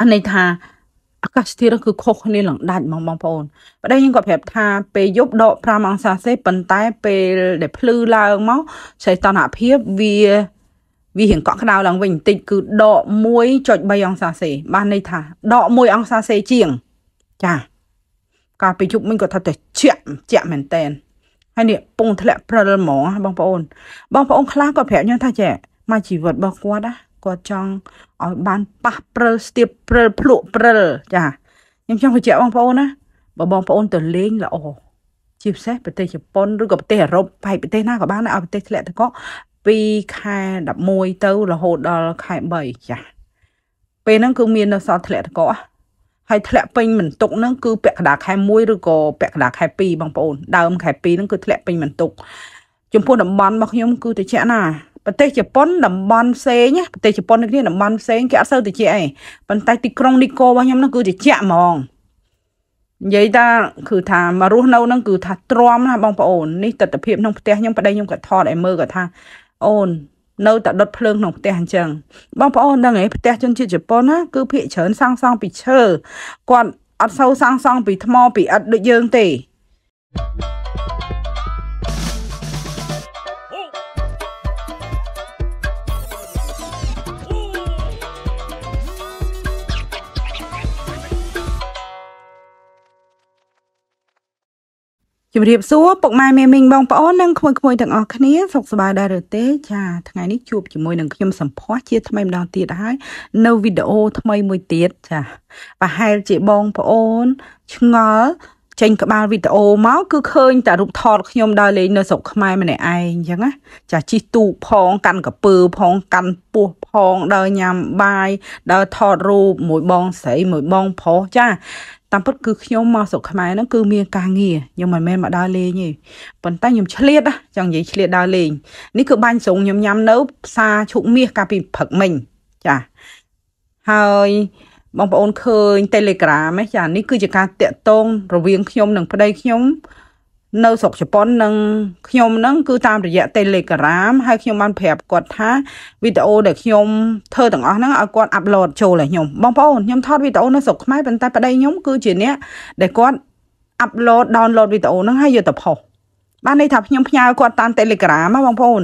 អាន័យថាអាកាសធាតុគឺខុសគ្នាឡើងដាច់ហ្មងបងប្អូនប្តីខ្ញុំក៏ប្រាប់ថាពេលយប់ដក5អង្សាសេប៉ុន្តែពេលដែលភ្លឺឡើងមកសីតុណ្ហភាពវាវារៀងកក់ក្ដៅឡើងវិញបន្តិចគឺដក1.3អង្សាសេបានន័យថាដក1អង្សាសេជាងចាកាលពីយប់មិញក៏ថាតែជាក់ជាក់មែនតែនហើយនេះពងធ្លាក់ព្រិលហ្មងបងប្អូន បងប្អូនខ្លះក៏ប្រាប់ខ្ញុំថាចេះមកជីវិតរបស់គាត់ណាគាត់ចង់ឲ្យបានប៉ះព្រិលស្ទាបព្រិលភ្លក់ព្រិលចាខ្ញុំចង់បញ្ជាក់បងប្អូនណាបើបងប្អូនទៅលេងល្អជាពិសេសប្រទេសជប៉ុនឬក៏ប្រទេសអឺរ៉ុបបែបប្រទេសណាក៏បានដែរឲ្យប្រទេសធ្លាក់ទឹកកកពីខែ11ទៅរហូតដល់ខែ3ចា ពេលហ្នឹងគឺមាននៅសល់ធ្លាក់ទឹកកកហើយធ្លាក់ពេញបន្ទុកហ្នឹងគឺពាក់កណ្ដាលខែ1ឬក៏ពាក់កណ្ដាលខែ2បងប្អូនដើមខែ2ហ្នឹងគឺធ្លាក់ពេញបន្ទុកចំពោះតំបន់របស់ខ្ញុំគឺតិចណាប្រទេសជប៉ុនតំបន់ផ្សេងប្រទេសជប៉ុនដូចគ្នាតំបន់ផ្សេងគេអត់សូវតិចអីប៉ុន្តែទីក្រុងនីកូរបស់ខ្ញុំហ្នឹងគឺតិចហ្មងនិយាយថាគឺថាមករស់នៅហ្នឹងគឺថាទ្រាំណាបងប្អូននេះទស្សនភាពក្នុងផ្ទះខ្ញុំប្តីខ្ញុំក៏ថតឲ្យមើលក៏ថាអូននៅតែដុតភ្លើងក្នុងផ្ទះអញ្ចឹងបងប្អូនដឹងហ៎ផ្ទះជនជាតិជប៉ុនណាគឺភាគច្រើនសាងសង់ពីឈើគាត់អត់សូវសាងសង់ពីថ្មពីឥដ្ឋដូចយើងទេ thank you ជម្រាបសួរពុកម៉ែមេមីងបងប្អូននិងក្មួយៗទាំងអស់គ្នាសុខសប្បាយដែរឬទេចាថ្ងៃនេះជួបជាមួយនឹងខ្ញុំសំភ័សជាថ្មីម្ដងទៀតហើយនៅវីដេអូថ្មីមួយទៀតចាប្រហែលជាបងប្អូនឆ្ងល់ចេញក្បាលវីដេអូមកគឺឃើញតែរូបថតខ្ញុំដើរលេងនៅស្រុកខ្មែរម្នាក់ឯងអញ្ចឹងណាចាជីកទូកផងកាន់កពើផងកាន់ពោះផងដើរញ៉ាំបាយដើរថតរូបមួយបងស្រីមួយបងប្រុសចាតាមពិតគឺខ្ញុំមកស្រុកខ្មែរហ្នឹងគឺមានការងារខ្ញុំមិនមែនមកដើរលេងទេប៉ុន្តែខ្ញុំឆ្លៀតចង់និយាយឆ្លៀតដើរលេងនេះគឺបាញ់ស្រុងខ្ញុំញ៉ាំនៅផ្សារឈុកមាសកាលពីព្រឹកមិញចាហើយបងប្អូនឃើញ Telegram ហ៎ចានេះគឺជាការតាក់ទងរវាងខ្ញុំនិងប្តីខ្ញុំនៅស្រុកជប៉ុននឹងខ្ញុំនឹងគឺតាមរយៈ Telegram ហើយខ្ញុំបានប្រាប់គាត់ថាវីដេអូដែលខ្ញុំធ្វើទាំងអស់ហ្នឹងឲ្យគាត់អាប់ឡូតចូលឲ្យខ្ញុំបងប្អូនខ្ញុំថតវីដេអូនៅស្រុកខ្មែរប៉ុន្តែប្តីខ្ញុំគឺជាអ្នកដែលគាត់អាប់ឡូត download វីដេអូហ្នឹងឲ្យយកទៅផុសបានន័យថាខ្ញុំផ្ញើគាត់តាម Telegram ហ៎បងប្អូន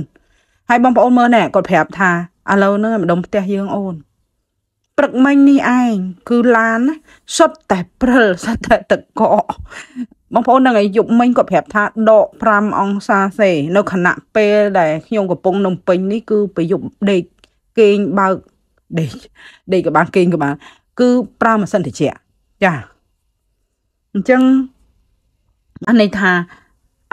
ហើយបងប្អូនមើលណែគាត់ប្រាប់ថាឥឡូវហ្នឹងម្ដុំផ្ទះយើងអូនព្រឹកមិញនេះឯងគឺឡានសុទ្ធតែព្រិលសុទ្ធតែទឹកកកបងប្អូនហ្នឹងឯងយប់មិញគាត់ប្រាប់ថាដក5អង្សាសេនៅខណៈពេលដែលខ្ញុំកំពុង នំពេញនេះគឺប្រយុទ្ធដេកគេងបើកដេកដេកក៏បានគេងក៏បាន គឺប្រើម៉ាស៊ីនត្រជាក់ចាអញ្ចឹងបានន័យថា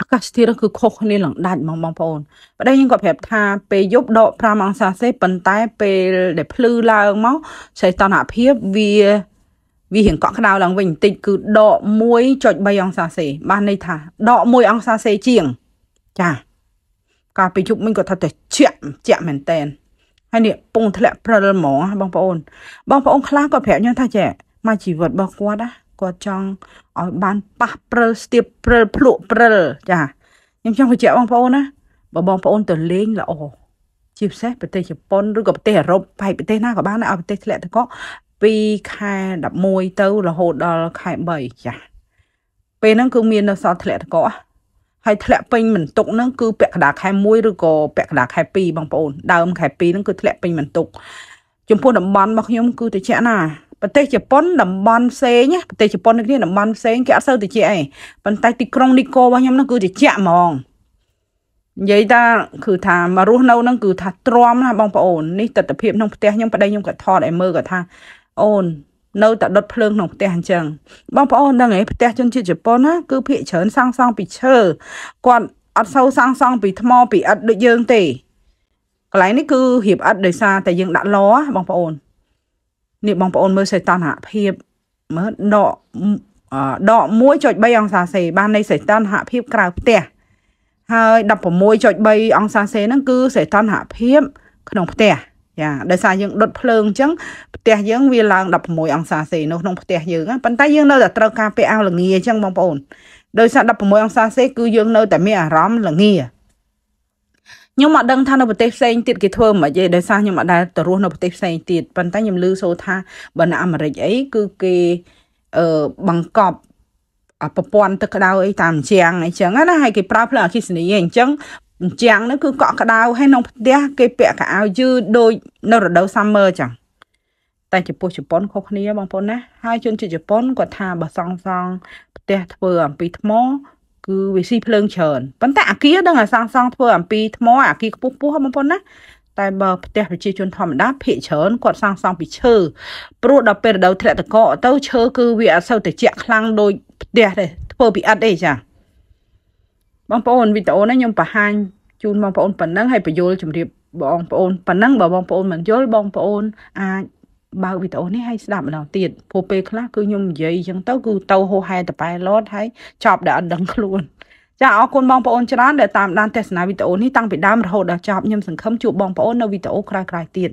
អាកាសធាតុគឺខុសគ្នាឡើងដាច់ហ្មងបងប្អូនប្តីខ្ញុំក៏ប្រាប់ថាពេលយប់ដក5អង្សាសេប៉ុន្តែពេលដែលភ្លឺឡើងមកសីតុណ្ហភាពវាវារៀងកក់ក្ដៅឡើងវិញបន្តិចគឺដក1.3អង្សាសេបានន័យថាដក1អង្សាសេជាងចាកាលពីជប់មិញគាត់ថាតែជាក់ជាក់មែនតែនហើយនេះពងធ្លាក់ព្រិលហ្មងបងប្អូនបងប្អូនខ្លះគាត់ប្រាប់ខ្ញុំថាចេះមកជីវិតរបស់គាត់ណាគាត់ចង់ឲ្យបានប៉ះព្រិលស្ទាបព្រិលភ្លក់ព្រិលចាខ្ញុំចង់បញ្ជាក់បងប្អូនណាបើបងប្អូនទៅលេងល្អជាពិសេសប្រទេសជប៉ុនឬក៏ប្រទេសអឺរ៉ុបបែបប្រទេសណាក៏បានដែរឲ្យប្រទេសធ្លាក់ទឹកកកពីខែ11ទៅរហូតដល់ខែ3ចាពេលហ្នឹងគឺមាននៅសល់ធ្លាក់តកោហើយធ្លាក់ពេញបន្ទុកហ្នឹងគឺពាក់កណ្ដាលខែ1ឬក៏ពាក់កណ្ដាលខែ2បងប្អូនដើមខែ2ហ្នឹងគឺធ្លាក់ពេញបន្ទុកចំពោះតំបន់របស់ខ្ញុំគឺតិចណាប្រទេសជប៉ុនតំបន់ផ្សេងប្រទេសជប៉ុននេះគ្នាតំបន់ផ្សេងគេអត់សូវតិចអីប៉ុន្តែទីក្រុងនីកូរបស់ខ្ញុំហ្នឹងគឺតិចហ្មងនិយាយថាគឺថាមករស់នៅហ្នឹងគឺថាទ្រាំណាបងប្អូននេះទស្សនវិជ្ជាក្នុងផ្ទះខ្ញុំប្តីខ្ញុំក៏ថតឲ្យមើលក៏ថាអូននៅតែដុតភ្លើងក្នុងផ្ទះអញ្ចឹងបងប្អូនហ្នឹងឯងផ្ទះជនជាតិជប៉ុនណាគឺភាគច្រើនសាងសង់ពីឈើគាត់អត់សូវសាងសង់ពីថ្មពីឥដ្ឋដូចយើងទេកន្លែងនេះគឺរៀបឥដ្ឋដោយសារតែយើងដាក់ឡបងប្អូននេះបងប្អូនមើលសីតុណ្ហភាពមើលដកដក1.3អង្សាសេបាននៃសីតុណ្ហភាពក្រៅផ្ទះហើយ16.3អង្សាសេហ្នឹងគឺសីតុណ្ហភាព ក្នុងផ្ទះចាដោយសារយើងដុតភ្លើងអញ្ចឹងផ្ទះយើងវាឡើង16អង្សាសេនៅក្នុងផ្ទះយើងប៉ុន្តែយើងនៅតែត្រូវការពាក់អាវល្ងាអញ្ចឹងបងប្អូនដោយសារ16អង្សាសេគឺយើងនៅតែមានអារម្មណ៍ល្ងាខ្ញុំមកដឹងថានៅប្រទេសផ្សេងទៀតគេធ្វើមិនអីដោយសារខ្ញុំអត់ដែលទៅរស់នៅប្រទេសផ្សេងទៀតប៉ុន្តែខ្ញុំឮសូរថាបើនៅអាមេរិកអីគឺគេអឺបង្កប់ប្រព័ន្ធទឹកក្តៅអីតាមជាងអីចឹងណាហើយគេប្រើភ្លើងអគ្គិសនីអីអញ្ចឹងអញ្ចឹងហ្នឹងគឺកក់ក្ដៅហើយក្នុងផ្ទះគេពាក់កៅអៅយឺដូចនៅរដូវ summer អញ្ចឹងតែចំពោះជប៉ុនខុសគ្នាបងប្អូនណាហើយជនជាតិជប៉ុនគាត់ថាបើសង់សង់ផ្ទះធ្វើអំពីថ្មគឺវាស៊ីភ្លើងច្រើនប៉ុន្តែអាគារដឹងតែសង់សង់ធ្វើអំពីថ្មអាគារខ្ពស់ខ្ពស់បងប្អូនណាតែបើផ្ទះប្រជាជនធម្មតាភាគច្រើនគាត់សាងសង់ពីឈើព្រោះដល់ពេលរដូវធ្លាក់តកទៅឈើគឺវាអត់សូវត្រជាក់ខ្លាំងដូចផ្ទះទេធ្វើពីឥដ្ឋអីចា៎បងប្អូនវីដេអូនេះខ្ញុំបង្ហាញជូនបងប្អូនប៉ុណ្ណឹងហើយបញ្យលជម្រាបបងប្អូនប៉ុណ្ណឹងបើបងប្អូនមិនយល់បងប្អូនអាចបើកវីដេអូនេះឲ្យស្ដាប់ម្ដងទៀតព្រោះពេលខ្លះគឺខ្ញុំនិយាយអញ្ចឹងទៅគឺទៅហោហែតប៉ែលត់ហើយចប់ដែលអត់ដឹងខ្លួនចាអរគុណបងប្អូនច្រើនដែលតាមដានទស្សនាវីដេអូនេះតាំងពីដើមរហូតដល់ចប់ខ្ញុំសង្ឃឹមជួបបងប្អូននៅវីដេអូក្រោយៗទៀត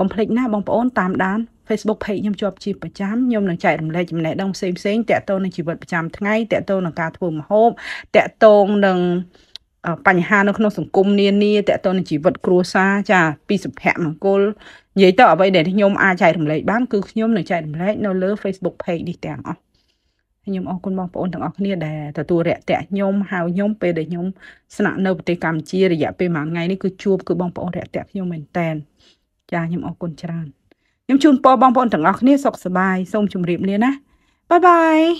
កុំភ្លេចណាបងប្អូនតាមដាន Facebook page ខ្ញុំជាប់ជាប្រចាំខ្ញុំនឹងចែករំលែកចំណេះដឹងផ្សេងផ្សេងតាក់ទងនឹងជីវិតប្រចាំថ្ងៃតាក់ទងនឹងការធ្វើម្ហូបតាក់ទងនឹងបញ្ហានៅក្នុងសង្គមនានាតាក់ទងនឹងជីវិតគ្រួសារចាពីសុភមង្គលនិយាយទៅអ្វីដែលខ្ញុំអាចចែករំលែកបានគឺខ្ញុំនឹងចែករំលែកនៅលើ Facebook page នេះទាំងអស់ខ្ញុំអរគុណបងប្អូនទាំងអស់គ្នាដែលទទួលរាក់ទាក់ខ្ញុំហៅខ្ញុំពេលដែលខ្ញុំស្នាក់នៅប្រទេសកម្ពុជារយៈពេលមួយថ្ងៃនេះគឺជួបគឺបងប្អូនរាក់ទាក់ខ្ញុំមែនតើចាខ្ញុំអរគុណច្រើនខ្ញុំជូនពរបងប្អូនទាំងអស់គ្នាសុខសប្បាយសូមជម្រាបលាណាបាយបាយ